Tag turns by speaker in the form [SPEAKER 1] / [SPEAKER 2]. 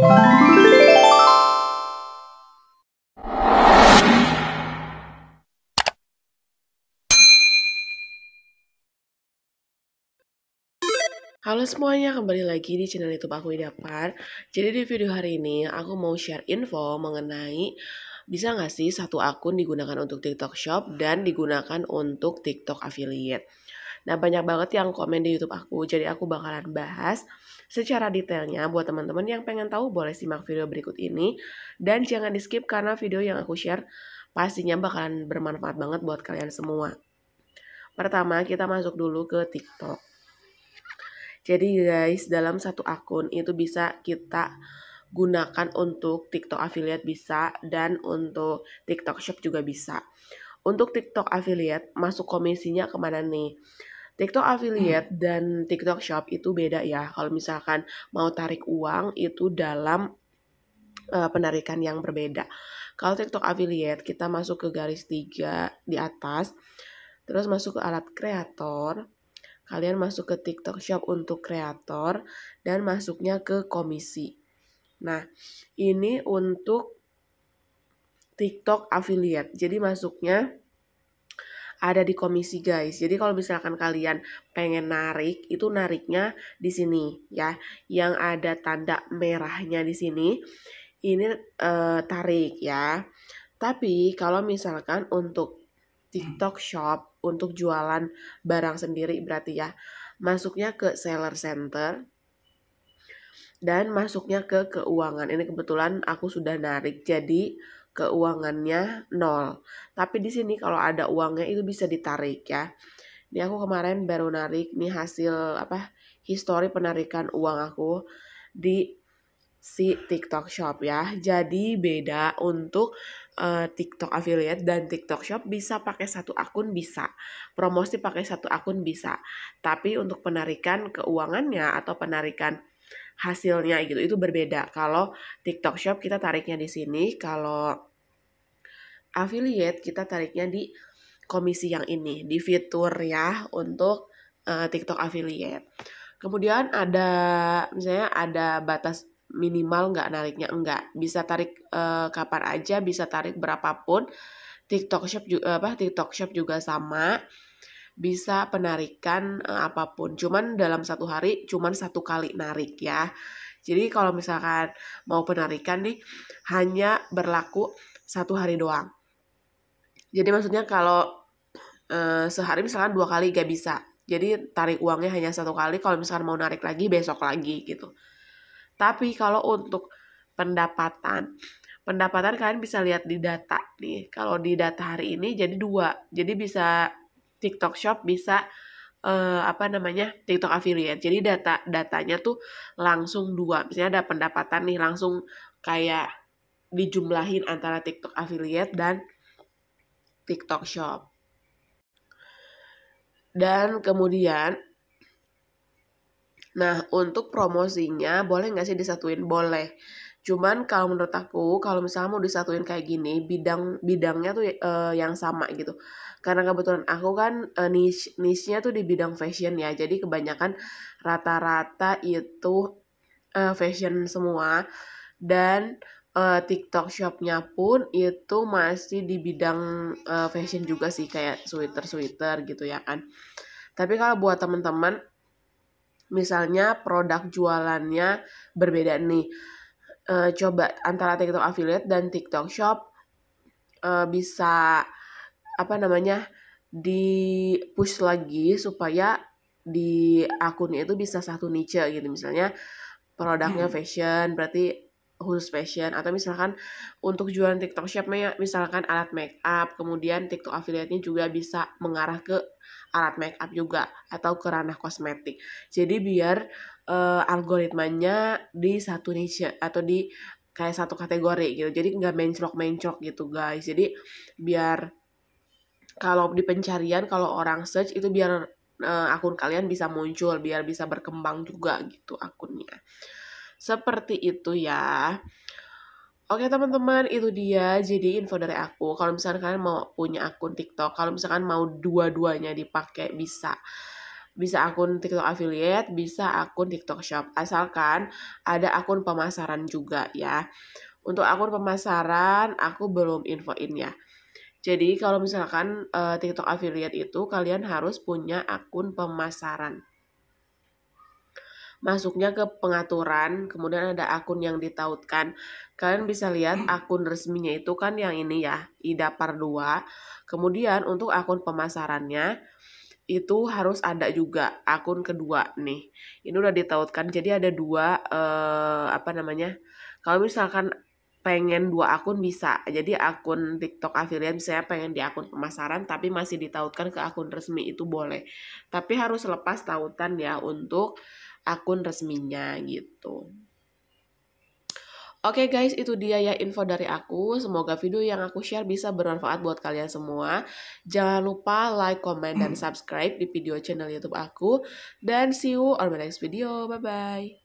[SPEAKER 1] Halo semuanya, kembali lagi di channel YouTube aku Idapar. Jadi di video hari ini aku mau share info mengenai bisa nggak sih satu akun digunakan untuk TikTok Shop dan digunakan untuk TikTok Affiliate. Nah banyak banget yang komen di YouTube aku, jadi aku bakalan bahas secara detailnya buat teman-teman yang pengen tahu boleh simak video berikut ini dan jangan di skip karena video yang aku share pastinya bakalan bermanfaat banget buat kalian semua. Pertama kita masuk dulu ke TikTok. Jadi guys dalam satu akun itu bisa kita gunakan untuk TikTok affiliate bisa dan untuk TikTok shop juga bisa. Untuk TikTok affiliate masuk komisinya kemana nih? TikTok affiliate hmm. dan TikTok shop itu beda ya. Kalau misalkan mau tarik uang itu dalam uh, penarikan yang berbeda. Kalau TikTok affiliate kita masuk ke garis 3 di atas, terus masuk ke alat kreator, kalian masuk ke TikTok Shop untuk kreator dan masuknya ke komisi. Nah, ini untuk TikTok affiliate. Jadi masuknya ada di komisi guys. Jadi kalau misalkan kalian pengen narik, itu nariknya di sini ya, yang ada tanda merahnya di sini. Ini eh, tarik ya. Tapi kalau misalkan untuk TikTok Shop untuk jualan barang sendiri berarti ya masuknya ke seller center dan masuknya ke keuangan. Ini kebetulan aku sudah narik jadi keuangannya nol. Tapi di sini kalau ada uangnya itu bisa ditarik ya. Ini aku kemarin baru narik nih hasil apa histori penarikan uang aku di si TikTok Shop ya. Jadi beda untuk uh, TikTok affiliate dan TikTok Shop bisa pakai satu akun bisa. Promosi pakai satu akun bisa. Tapi untuk penarikan keuangannya atau penarikan hasilnya gitu itu berbeda. Kalau TikTok Shop kita tariknya di sini, kalau affiliate kita tariknya di komisi yang ini di fitur ya untuk uh, TikTok affiliate. Kemudian ada misalnya ada batas minimal nggak nariknya enggak bisa tarik uh, kapan aja bisa tarik berapapun TikTok Shop juga apa TikTok Shop juga sama bisa penarikan uh, apapun cuman dalam satu hari cuman satu kali narik ya jadi kalau misalkan mau penarikan nih hanya berlaku satu hari doang jadi maksudnya kalau uh, sehari misalkan dua kali gak bisa jadi tarik uangnya hanya satu kali kalau misalkan mau narik lagi besok lagi gitu tapi kalau untuk pendapatan pendapatan kalian bisa lihat di data nih kalau di data hari ini jadi dua jadi bisa TikTok Shop bisa eh, apa namanya TikTok affiliate jadi data datanya tuh langsung dua misalnya ada pendapatan nih langsung kayak dijumlahin antara TikTok affiliate dan TikTok Shop. Dan kemudian, nah untuk promosinya boleh nggak sih disatuin? Boleh. Cuman kalau menurut aku, kalau misalnya mau disatuin kayak gini, bidang bidangnya tuh uh, yang sama gitu. Karena kebetulan aku kan uh, niche niche-nya tuh di bidang fashion ya. Jadi kebanyakan rata-rata itu uh, fashion semua dan uh, TikTok shopnya pun itu masih di bidang uh, fashion juga sih kayak sweater sweater gitu ya kan tapi kalau buat teman-teman misalnya produk jualannya berbeda nih uh, coba antara TikTok affiliate dan TikTok shop uh, bisa apa namanya di push lagi supaya di akunnya itu bisa satu niche gitu misalnya produknya hmm. fashion berarti khusus fashion atau misalkan untuk jualan TikTok Shop misalkan alat make up kemudian TikTok affiliate-nya juga bisa mengarah ke alat make up juga atau ke ranah kosmetik jadi biar uh, algoritmanya di satu niche atau di kayak satu kategori gitu jadi nggak mencrok-mencrok gitu guys jadi biar kalau di pencarian kalau orang search itu biar uh, akun kalian bisa muncul biar bisa berkembang juga gitu akunnya seperti itu ya. Oke teman-teman, itu dia jadi info dari aku. Kalau misalkan kalian mau punya akun TikTok, kalau misalkan mau dua-duanya dipakai bisa. Bisa akun TikTok affiliate, bisa akun TikTok shop. Asalkan ada akun pemasaran juga ya. Untuk akun pemasaran, aku belum infoin ya. Jadi kalau misalkan uh, TikTok affiliate itu kalian harus punya akun pemasaran masuknya ke pengaturan, kemudian ada akun yang ditautkan. Kalian bisa lihat hmm. akun resminya itu kan yang ini ya, idapar 2. Kemudian untuk akun pemasarannya itu harus ada juga akun kedua nih. Ini udah ditautkan. Jadi ada dua eh, apa namanya? Kalau misalkan pengen dua akun bisa. Jadi akun TikTok affiliate misalnya pengen di akun pemasaran tapi masih ditautkan ke akun resmi itu boleh. Tapi harus lepas tautan ya untuk akun resminya gitu. Oke okay guys, itu dia ya info dari aku. Semoga video yang aku share bisa bermanfaat buat kalian semua. Jangan lupa like, comment, dan hmm. subscribe di video channel YouTube aku. Dan see you on my next video. Bye-bye.